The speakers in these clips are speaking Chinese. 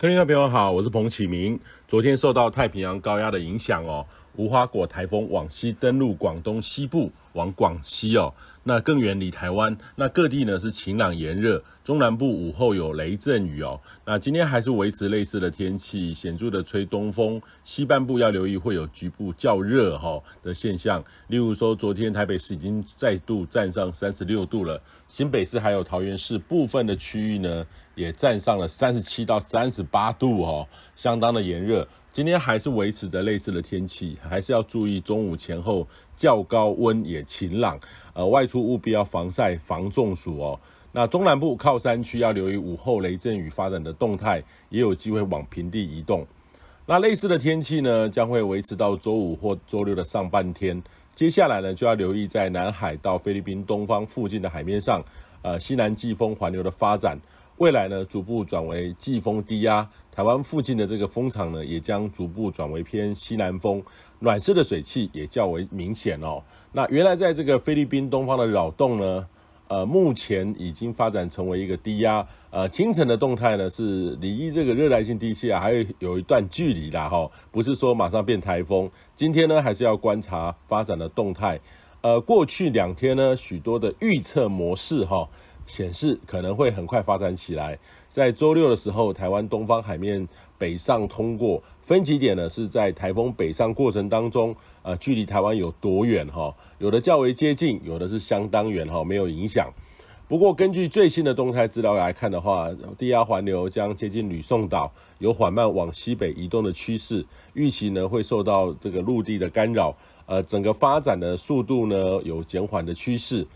天气朋友好，我是彭启明。昨天受到太平洋高压的影响哦。无花果台风往西登陆广东西部，往广西哦，那更远离台湾。那各地呢是晴朗炎热，中南部午后有雷阵雨哦。那今天还是维持类似的天气，显著的吹东风，西半部要留意会有局部较热哈的现象。例如说，昨天台北市已经再度站上三十六度了，新北市还有桃园市部分的区域呢，也站上了三十七到三十八度哦，相当的炎热。今天还是维持着类似的天气，还是要注意中午前后较高温也晴朗，呃，外出务必要防晒防中暑哦。那中南部靠山区要留意午后雷阵雨发展的动态，也有机会往平地移动。那类似的天气呢，将会维持到周五或周六的上半天。接下来呢，就要留意在南海到菲律宾东方附近的海面上，呃，西南季风环流的发展。未来呢，逐步转为季风低压，台湾附近的这个风场呢，也将逐步转为偏西南风，暖湿的水汽也较为明显哦。那原来在这个菲律宾东方的扰动呢，呃，目前已经发展成为一个低压。呃，清晨的动态呢，是离这个热带性低气压还有有一段距离啦哈，不是说马上变台风。今天呢，还是要观察发展的动态。呃，过去两天呢，许多的预测模式哈。显示可能会很快发展起来。在周六的时候，台湾东方海面北上通过分级点呢，是在台风北上过程当中，呃，距离台湾有多远哈？有的较为接近，有的是相当远哈，没有影响。不过，根据最新的动态资料来看的话，低压环流将接近吕宋岛，有缓慢往西北移动的趋势。预期呢会受到这个陆地的干扰，呃，整个发展的速度呢有减缓的趋势。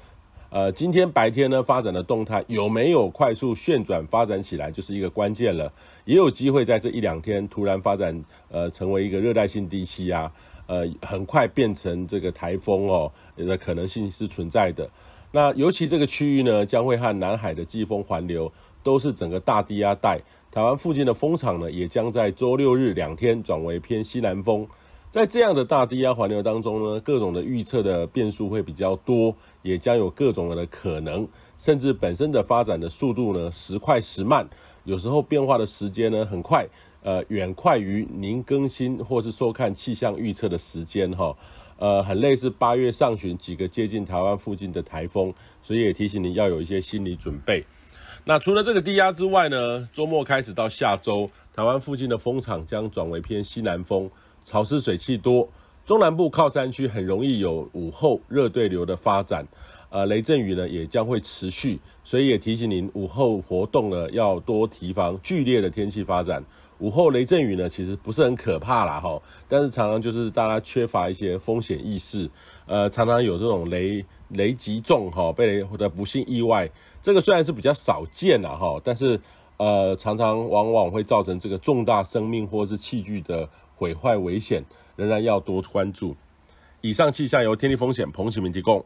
呃，今天白天呢发展的动态有没有快速旋转发展起来，就是一个关键了。也有机会在这一两天突然发展，呃，成为一个热带性低气压，呃，很快变成这个台风哦的可能性是存在的。那尤其这个区域呢，将会和南海的季风环流都是整个大低压带。台湾附近的风场呢，也将在周六日两天转为偏西南风。在这样的大低压环流当中呢，各种的预测的变数会比较多，也将有各种的可能，甚至本身的发展的速度呢，时快时慢，有时候变化的时间呢很快，呃，远快于您更新或是收看气象预测的时间哈，呃，很类似八月上旬几个接近台湾附近的台风，所以也提醒你要有一些心理准备。那除了这个低压之外呢，周末开始到下周，台湾附近的风场将转为偏西南风。潮湿水汽多，中南部靠山区很容易有午后热对流的发展，呃，雷阵雨呢也将会持续，所以也提醒您午后活动呢要多提防剧烈的天气发展。午后雷阵雨呢其实不是很可怕啦哈，但是常常就是大家缺乏一些风险意识，呃，常常有这种雷雷击中哈被雷的不幸意外，这个虽然是比较少见呐哈，但是呃常常往往会造成这个重大生命或是器具的。毁坏危险，仍然要多关注。以上气象由天地风险彭启明提供。